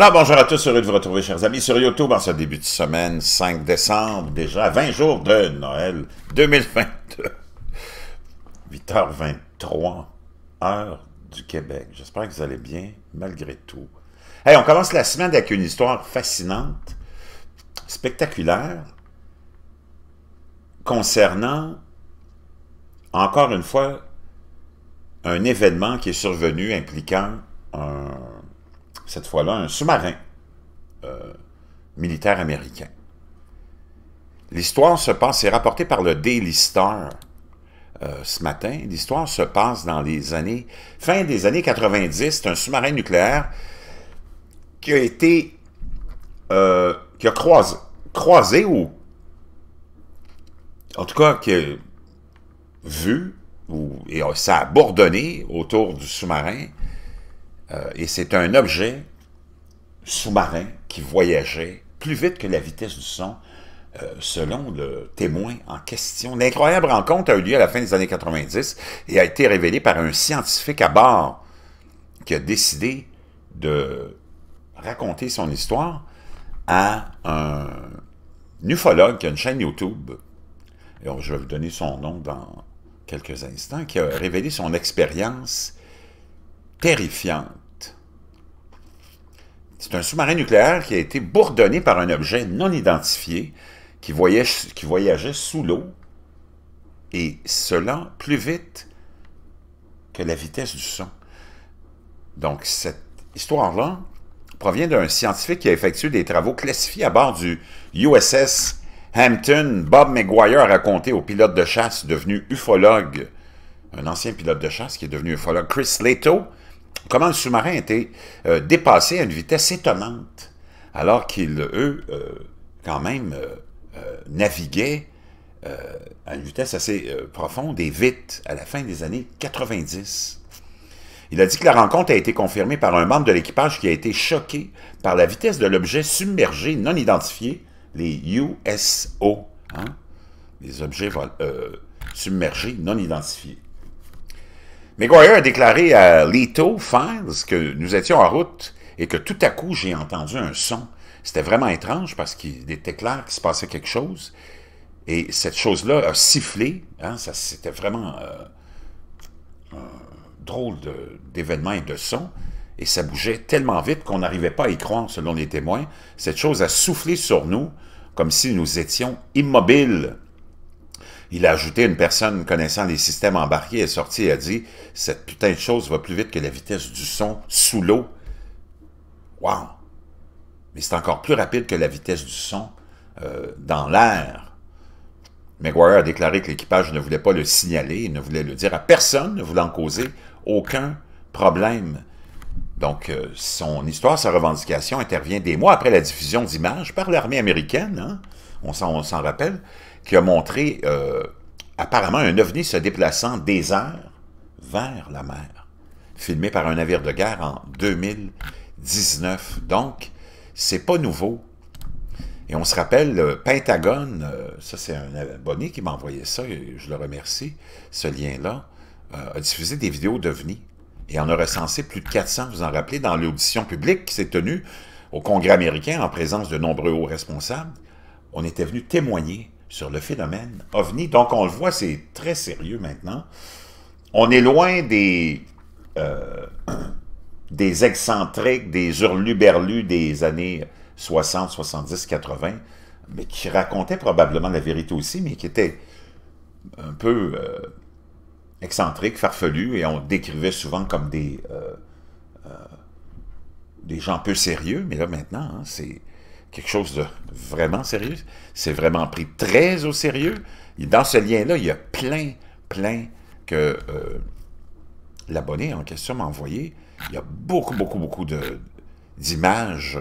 Alors, bonjour à tous, heureux de vous retrouver, chers amis, sur YouTube en ce début de semaine, 5 décembre, déjà 20 jours de Noël 2022. 8h23, heure du Québec. J'espère que vous allez bien, malgré tout. Hey, on commence la semaine avec une histoire fascinante, spectaculaire, concernant, encore une fois, un événement qui est survenu impliquant un cette fois-là, un sous-marin euh, militaire américain. L'histoire se passe, c'est rapporté par le Daily Star euh, ce matin, l'histoire se passe dans les années, fin des années 90, un sous-marin nucléaire qui a été, euh, qui a croisé, ou, en tout cas, qui a vu, ou, et ça a autour du sous-marin, euh, et c'est un objet sous-marin qui voyageait plus vite que la vitesse du son, euh, selon le témoin en question. L'incroyable rencontre a eu lieu à la fin des années 90 et a été révélée par un scientifique à bord qui a décidé de raconter son histoire à un ufologue qui a une chaîne YouTube. Et je vais vous donner son nom dans quelques instants, qui a révélé son expérience terrifiante. C'est un sous-marin nucléaire qui a été bourdonné par un objet non identifié qui voyageait, qui voyageait sous l'eau, et cela plus vite que la vitesse du son. Donc cette histoire-là provient d'un scientifique qui a effectué des travaux classifiés à bord du USS Hampton. Bob McGuire a raconté au pilote de chasse devenu ufologue, un ancien pilote de chasse qui est devenu ufologue, Chris Leto, comment le sous-marin a été euh, dépassé à une vitesse étonnante, alors qu'il, eux, euh, quand même, naviguait euh, naviguaient à une vitesse assez profonde et vite à la fin des années 90. Il a dit que la rencontre a été confirmée par un membre de l'équipage qui a été choqué par la vitesse de l'objet submergé non identifié, les USO, hein, les objets submergés non identifiés. McGuire a déclaré à Leto Files que nous étions en route et que tout à coup, j'ai entendu un son. C'était vraiment étrange parce qu'il était clair qu'il se passait quelque chose. Et cette chose-là a sifflé. Hein, C'était vraiment euh, un drôle d'événement et de son. Et ça bougeait tellement vite qu'on n'arrivait pas à y croire, selon les témoins. Cette chose a soufflé sur nous comme si nous étions immobiles. Il a ajouté une personne connaissant les systèmes embarqués est sortie et a dit Cette putain de chose va plus vite que la vitesse du son sous l'eau. waouh Mais c'est encore plus rapide que la vitesse du son euh, dans l'air. McGuire a déclaré que l'équipage ne voulait pas le signaler, ne voulait le dire à personne, ne voulant causer aucun problème. Donc, euh, son histoire, sa revendication intervient des mois après la diffusion d'images par l'armée américaine. Hein? on s'en rappelle, qui a montré euh, apparemment un ovni se déplaçant des airs vers la mer, filmé par un navire de guerre en 2019. Donc, c'est pas nouveau. Et on se rappelle, le euh, Pentagone, euh, ça c'est un abonné qui m'a envoyé ça, et je le remercie, ce lien-là, a diffusé des vidéos d'OVNI. Et en a recensé plus de 400, vous en rappelez, dans l'audition publique qui s'est tenue au Congrès américain en présence de nombreux hauts responsables on était venu témoigner sur le phénomène OVNI. Donc, on le voit, c'est très sérieux maintenant. On est loin des, euh, des excentriques, des hurluberlus des années 60, 70, 80, mais qui racontaient probablement la vérité aussi, mais qui étaient un peu euh, excentriques, farfelus, et on décrivait souvent comme des, euh, des gens peu sérieux, mais là maintenant, hein, c'est quelque chose de vraiment sérieux. C'est vraiment pris très au sérieux. dans ce lien-là, il y a plein, plein que euh, l'abonné en question m'a envoyé. Il y a beaucoup, beaucoup, beaucoup d'images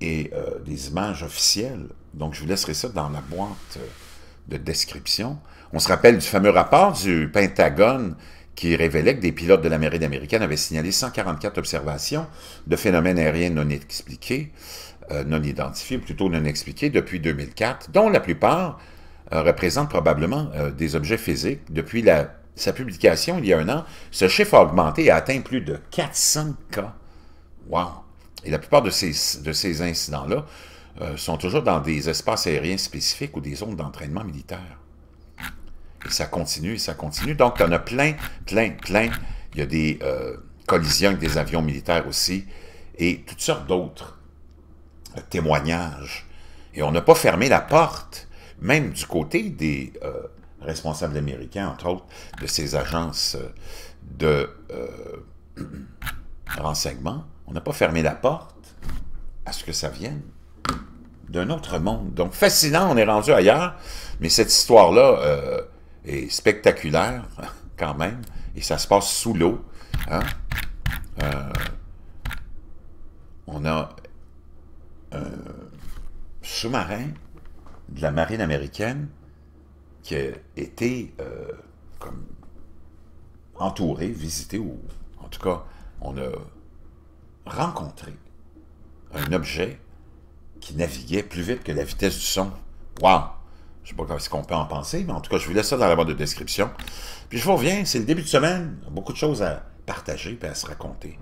et euh, des images officielles. Donc, je vous laisserai ça dans la boîte euh, de description. On se rappelle du fameux rapport du Pentagone qui révélait que des pilotes de la marine américaine avaient signalé 144 observations de phénomènes aériens non expliqués. Euh, non identifiés, ou plutôt non expliqués, depuis 2004, dont la plupart euh, représentent probablement euh, des objets physiques. Depuis sa publication il y a un an, ce chiffre a augmenté et a atteint plus de 400 cas. Wow! Et la plupart de ces, incidents-là sont toujours dans des espaces aériens spécifiques ou des zones d'entraînement militaire. Et ça continue, et ça continue. Donc, y en plein, plein, plein. Il y a des collisions avec des avions militaires aussi, et toutes sortes d'autres témoignage. Et on n'a pas fermé la porte, même du côté des euh, responsables américains, entre autres, de ces agences euh, de euh, renseignement. On n'a pas fermé la porte à ce que ça vienne d'un autre monde. Donc, fascinant, on est rendu ailleurs, mais cette histoire-là est spectaculaire quand même, et ça se passe sous l'eau. Hein. on a un euh, sous-marin de la marine américaine qui a été euh, comme entouré, visité, ou en tout cas, on a rencontré un objet qui naviguait plus vite que la vitesse du son. Waouh Je sais pas ce qu'on peut en penser, mais en tout cas, je vous laisse ça dans la barre de description. Puis je vous reviens, c'est le début de semaine, beaucoup de choses à partager et à se raconter.